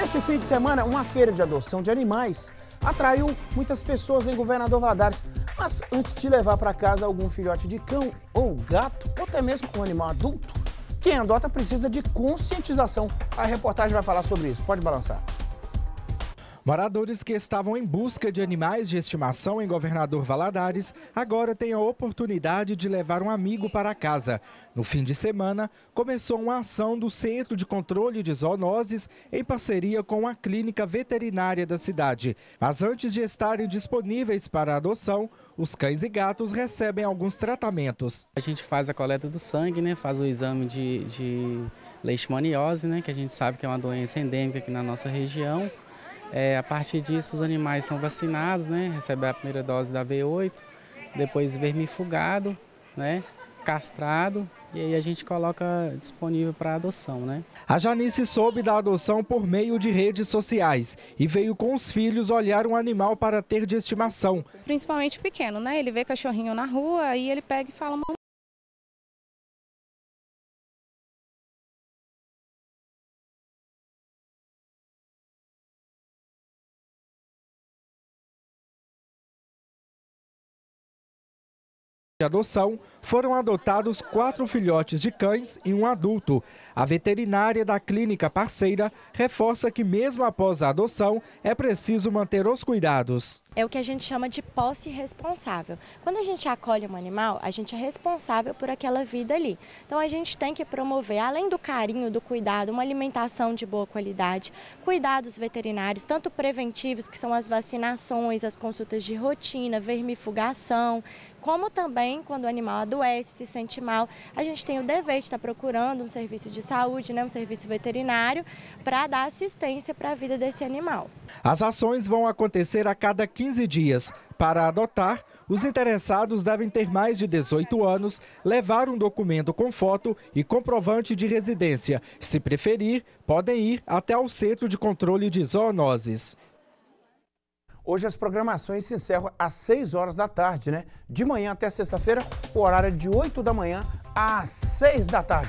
Neste fim de semana, uma feira de adoção de animais atraiu muitas pessoas em Governador Valadares. Mas antes de levar para casa algum filhote de cão ou gato, ou até mesmo um animal adulto, quem adota precisa de conscientização. A reportagem vai falar sobre isso. Pode balançar. Moradores que estavam em busca de animais de estimação em Governador Valadares agora têm a oportunidade de levar um amigo para casa. No fim de semana, começou uma ação do Centro de Controle de Zoonoses em parceria com a clínica veterinária da cidade. Mas antes de estarem disponíveis para adoção, os cães e gatos recebem alguns tratamentos. A gente faz a coleta do sangue, né? faz o exame de, de leishmaniose, né? que a gente sabe que é uma doença endêmica aqui na nossa região. É, a partir disso, os animais são vacinados, né? recebem a primeira dose da V8, depois vermifugado, né? castrado e aí a gente coloca disponível para adoção, né? A Janice soube da adoção por meio de redes sociais e veio com os filhos olhar um animal para ter de estimação. Principalmente o pequeno, né? Ele vê cachorrinho na rua e ele pega e fala, de adoção, foram adotados quatro filhotes de cães e um adulto. A veterinária da clínica parceira reforça que mesmo após a adoção, é preciso manter os cuidados. É o que a gente chama de posse responsável. Quando a gente acolhe um animal, a gente é responsável por aquela vida ali. Então a gente tem que promover, além do carinho, do cuidado, uma alimentação de boa qualidade, cuidados veterinários, tanto preventivos, que são as vacinações, as consultas de rotina, vermifugação, como também quando o animal adoece, se sente mal, a gente tem o dever de estar procurando um serviço de saúde, né, um serviço veterinário, para dar assistência para a vida desse animal. As ações vão acontecer a cada 15 dias. Para adotar, os interessados devem ter mais de 18 anos, levar um documento com foto e comprovante de residência. Se preferir, podem ir até ao Centro de Controle de Zoonoses. Hoje as programações se encerram às 6 horas da tarde, né? De manhã até sexta-feira, o horário é de 8 da manhã às 6 da tarde.